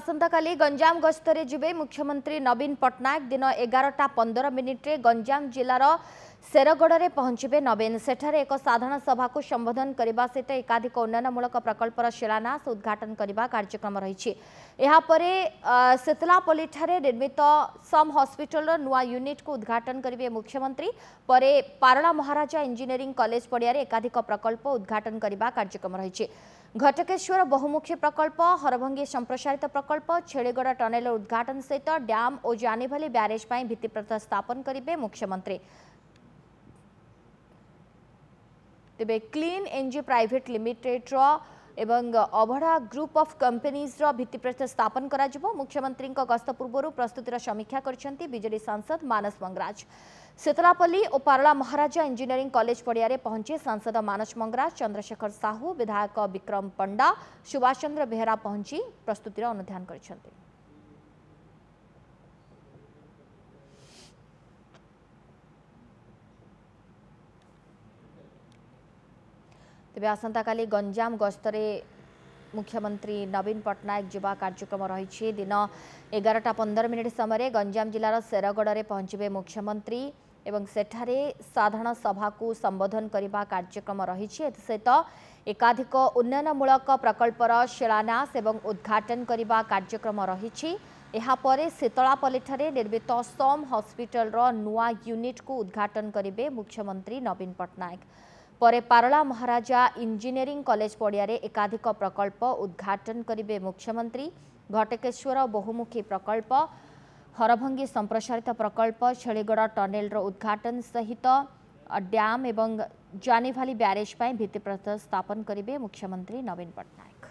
ଆସନ୍ତାକାଲି ଗଞ୍ଜାମ ଗସ୍ତରେ ଯିବେ ମୁଖ୍ୟମନ୍ତ୍ରୀ ନବୀନ ପଟ୍ଟନାୟକ ଦିନ ଏଗାରଟା ପନ୍ଦର ମିନିଟ୍ରେ ଗଞ୍ଜାମ ଜିଲ୍ଲାର ସେରଗଡ଼ରେ ପହଞ୍ଚିବେ ନବୀନ ସେଠାରେ ଏକ ସାଧାରଣ ସଭାକୁ ସମ୍ବୋଧନ କରିବା ସହିତ ଏକାଧିକ ଉନ୍ନୟନମୂଳକ ପ୍ରକଳ୍ପର ଶିଳାନ୍ୟାସ ଉଦ୍ଘାଟନ କରିବା କାର୍ଯ୍ୟକ୍ରମ ରହିଛି ଏହାପରେ ଶୀତଲାପଲ୍ଲୀଠାରେ ନିର୍ମିତ ସମ୍ ହସ୍ପିଟାଲର ନୂଆ ୟୁନିଟ୍କୁ ଉଦ୍ଘାଟନ କରିବେ ମୁଖ୍ୟମନ୍ତ୍ରୀ ପରେ ପାରଳା ମହାରାଜା ଇଞ୍ଜିନିୟରିଂ କଲେଜ ପଡ଼ିଆରେ ଏକାଧିକ ପ୍ରକଳ୍ପ ଉଦ୍ଘାଟନ କରିବା କାର୍ଯ୍ୟକ୍ରମ ରହିଛି ঘটকেশ্বর বহুমুখী প্রকল্প হরভঙ্গী সম্প্রসারিত প্রকল্প ছেড়েগড় টনেল উদ্ঘাটন সহিত ড্যাম ও জানিভালি ব্যারেজ পাই ভিত্তিপ্রস্তর স্থাপন করবে মুখ্যমন্ত্রী তেবে ক্লিন এনজি প্রাইভেট লিমিটেড এবং অভড়া গ্রুপ অফ কম্পেনিজর ভিত্তিপ্রস্তর স্থাপন করা মুখ্যমন্ত্রী গস্ত পূর্বর প্রস্তুতির সমীক্ষা করেছেন বিজেডি সাংসদ মানস মঙ্গরাজ সেতলাপল্লী ও পারলা মহারাজা ইঞ্জিনিয়রিং কলেজ পড়িয়ারে পৌঁছে সাংসদ মানস মঙ্গরাজ চন্দ্রশেখর সাহু বিধায়ক বিক্রম পণ্ডা সুভাষ চন্দ্র বেহেরা পৌঁছি প্রস্তুতির অনুধান করেছেন ତେବେ ଆସନ୍ତାକାଲି ଗଞ୍ଜାମ ଗସ୍ତରେ ମୁଖ୍ୟମନ୍ତ୍ରୀ ନବୀନ ପଟ୍ଟନାୟକ ଯିବା କାର୍ଯ୍ୟକ୍ରମ ରହିଛି ଦିନ ଏଗାରଟା ପନ୍ଦର ମିନିଟ୍ ସମୟରେ ଗଞ୍ଜାମ ଜିଲ୍ଲାର ଶେରଗଡ଼ରେ ପହଞ୍ଚିବେ ମୁଖ୍ୟମନ୍ତ୍ରୀ ଏବଂ ସେଠାରେ ସାଧାରଣ ସଭାକୁ ସମ୍ବୋଧନ କରିବା କାର୍ଯ୍ୟକ୍ରମ ରହିଛି ଏଥିସହିତ ଏକାଧିକ ଉନ୍ନୟନମୂଳକ ପ୍ରକଳ୍ପର ଶିଳାନ୍ୟାସ ଏବଂ ଉଦ୍ଘାଟନ କରିବା କାର୍ଯ୍ୟକ୍ରମ ରହିଛି ଏହାପରେ ଶୀତଳାପଲ୍ଲୀଠାରେ ନିର୍ମିତ ସମ୍ ହସ୍ପିଟାଲର ନୂଆ ୟୁନିଟ୍କୁ ଉଦ୍ଘାଟନ କରିବେ ମୁଖ୍ୟମନ୍ତ୍ରୀ ନବୀନ ପଟ୍ଟନାୟକ ପରେ ପାରଳା ମହାରାଜା ଇଞ୍ଜିନିୟରିଂ କଲେଜ ପଡ଼ିଆରେ ଏକାଧିକ ପ୍ରକଳ୍ପ ଉଦ୍ଘାଟନ କରିବେ ମୁଖ୍ୟମନ୍ତ୍ରୀ ଘଟକେଶ୍ୱର ବହୁମୁଖୀ ପ୍ରକଳ୍ପ ହରଭଙ୍ଗୀ ସମ୍ପ୍ରସାରିତ ପ୍ରକଳ୍ପ ଛେଳିଗଡ଼ ଟନେଲର ଉଦ୍ଘାଟନ ସହିତ ଡ୍ୟାମ୍ ଏବଂ ଜାନିଭାଲି ବ୍ୟାରେଜ୍ ପାଇଁ ଭିତ୍ତିପ୍ରସ୍ତର ସ୍ଥାପନ କରିବେ ମୁଖ୍ୟମନ୍ତ୍ରୀ ନବୀନ ପଟ୍ଟନାୟକ